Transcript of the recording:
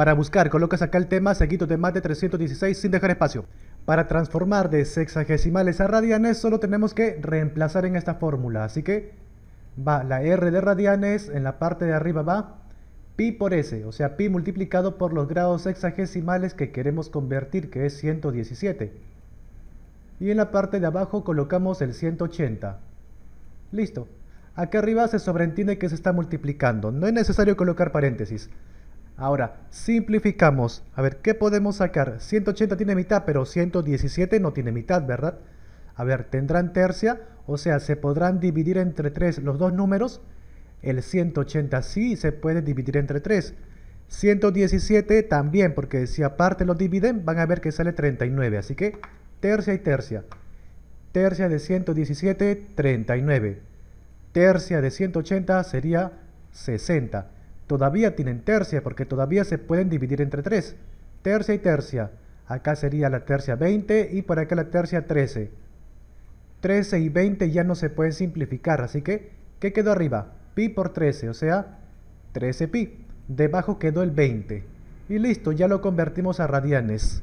Para buscar, colocas acá el tema, seguido de más de 316 sin dejar espacio. Para transformar de sexagesimales a radianes solo tenemos que reemplazar en esta fórmula. Así que va la R de radianes, en la parte de arriba va pi por S, o sea, pi multiplicado por los grados sexagesimales que queremos convertir, que es 117. Y en la parte de abajo colocamos el 180. Listo. Acá arriba se sobreentiende que se está multiplicando. No es necesario colocar paréntesis. Ahora, simplificamos. A ver, ¿qué podemos sacar? 180 tiene mitad, pero 117 no tiene mitad, ¿verdad? A ver, tendrán tercia, o sea, se podrán dividir entre 3 los dos números. El 180 sí se puede dividir entre 3. 117 también, porque si aparte lo dividen, van a ver que sale 39. Así que tercia y tercia. Tercia de 117, 39. Tercia de 180 sería 60. Todavía tienen tercia porque todavía se pueden dividir entre 3. Tercia y tercia. Acá sería la tercia 20 y por acá la tercia 13. 13 y 20 ya no se pueden simplificar, así que, ¿qué quedó arriba? Pi por 13, o sea, 13pi. Debajo quedó el 20. Y listo, ya lo convertimos a radianes.